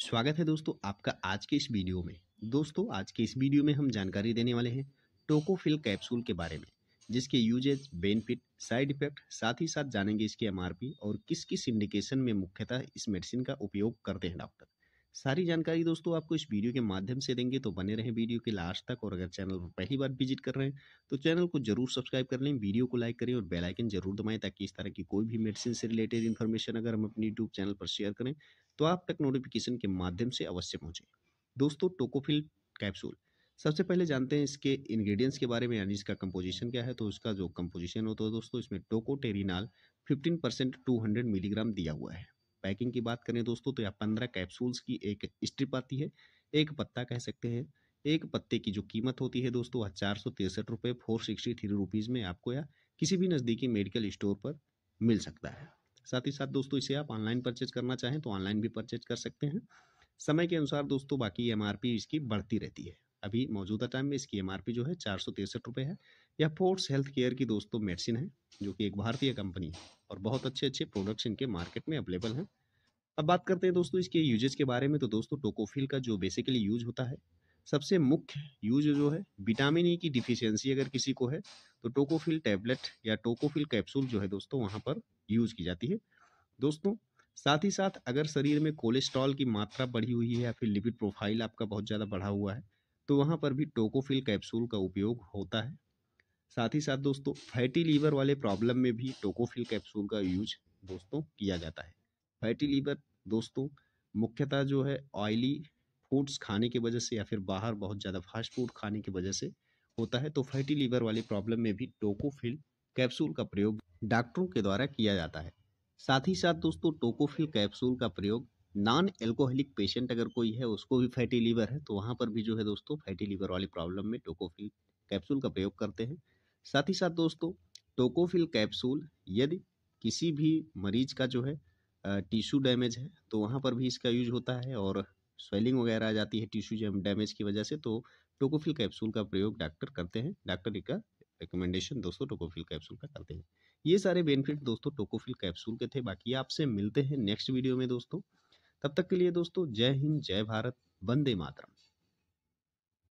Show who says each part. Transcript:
Speaker 1: स्वागत है दोस्तों आपका आज के इस वीडियो में दोस्तों आज के इस वीडियो में हम जानकारी देने वाले हैं टोकोफिल कैप्सूल के बारे में जिसके यूजेज बेनिफिट साइड इफेक्ट साथ ही साथ जानेंगे इसके एमआरपी और किस किस इंडिकेशन में मुख्यतः इस मेडिसिन का उपयोग करते हैं डॉक्टर सारी जानकारी दोस्तों आपको इस वीडियो के माध्यम से देंगे तो बने रहें वीडियो के लास्ट तक और अगर चैनल पर पहली बार विजिट कर रहे हैं तो चैनल को जरूर सब्सक्राइब कर लें वीडियो को लाइक करें और बेल आइकन जरूर दबाएं ताकि इस तरह की कोई भी मेडिसिन से रिलेटेड इन्फॉर्मेशन अगर हम अपने यूट्यूब चैनल पर शेयर करें तो आप तक नोटिफिकेशन के माध्यम से अवश्य पहुंचे दोस्तों टोकोफिल कैप्सूल सबसे पहले जानते हैं इसके इंग्रेडिएंट्स के बारे में यानी इसका कंपोजिशन क्या है तो इसका जो कंपोजिशन होता है दोस्तों इसमें टोकोटेरिनाल 15 परसेंट टू मिलीग्राम दिया हुआ है पैकिंग की बात करें दोस्तों तो यह पंद्रह कैप्सूल्स की एक स्ट्रिप आती है एक पत्ता कह सकते हैं एक पत्ते की जो कीमत होती है दोस्तों वह चार सौ तिरसठ रुपये फोर सिक्सटी थ्री रुपीज़ में आपको या किसी भी नज़दीकी मेडिकल स्टोर पर मिल सकता है साथ ही साथ दोस्तों इसे आप ऑनलाइन परचेज करना चाहें तो ऑनलाइन भी परचेज कर सकते हैं समय के अनुसार दोस्तों बाकी एम इसकी बढ़ती रहती है अभी मौजूदा टाइम में इसकी एम जो है चार सौ तिरसठ है यह फोर्स हेल्थ केयर की दोस्तों मेडिसिन है जो कि एक भारतीय कंपनी है और बहुत अच्छे अच्छे प्रोडक्ट्स इनके मार्केट में अवेलेबल हैं अब बात करते हैं दोस्तों इसके यूजेज के बारे में तो दोस्तों टोकोफिल का जो बेसिकली यूज होता है सबसे मुख्य यूज जो है विटामिन ई e की डिफिशियंसी अगर किसी को है तो टोकोफिल टैबलेट या टोकोफिल कैप्सूल जो है दोस्तों वहाँ पर यूज की जाती है दोस्तों साथ ही साथ अगर शरीर में कोलेस्ट्रॉल की मात्रा बढ़ी हुई है या फिर लिपिड प्रोफाइल आपका बहुत ज़्यादा बढ़ा हुआ है तो वहाँ पर भी टोकोफिल कैप्सूल का उपयोग होता है साथ ही साथ दोस्तों फैटी लीवर वाले प्रॉब्लम में भी टोकोफिल कैप्सूल का यूज दोस्तों किया जाता है फैटी लीवर दोस्तों मुख्यतः जो है ऑयली फूड्स खाने की वजह से या फिर बाहर बहुत ज़्यादा फास्ट फूड खाने की वजह से होता है तो फैटी लीवर वाली प्रॉब्लम में भी टोकोफिल कैप्सूल का प्रयोग डॉक्टरों के द्वारा किया जाता है साथ ही साथ दोस्तों टोकोफिल कैप्सूल का प्रयोग नॉन एल्कोहलिक पेशेंट अगर कोई है उसको भी फैटी लीवर है तो वहाँ पर भी जो है दोस्तों फैटी लीवर वाली प्रॉब्लम में टोकोफिल कैप्सूल का प्रयोग करते हैं साथ ही साथ दोस्तों टोकोफिल कैप्सूल यदि किसी भी मरीज का जो है टिश्यू डैमेज है तो वहाँ पर भी इसका यूज होता है और स्वेलिंग वगैरह आ जाती है टिश्यू डैमेज की वजह से तो टोकोफिल कैप्सूल का प्रयोग डॉक्टर करते हैं डॉक्टर का रिकमेंडेशन दोस्तों टोकोफिल कैप्सूल का करते हैं ये सारे बेनिफिट दोस्तों टोकोफिल कैप्सूल के थे बाकी आपसे मिलते हैं नेक्स्ट वीडियो में दोस्तों तब तक के लिए दोस्तों जय हिंद जय भारत वंदे मातरम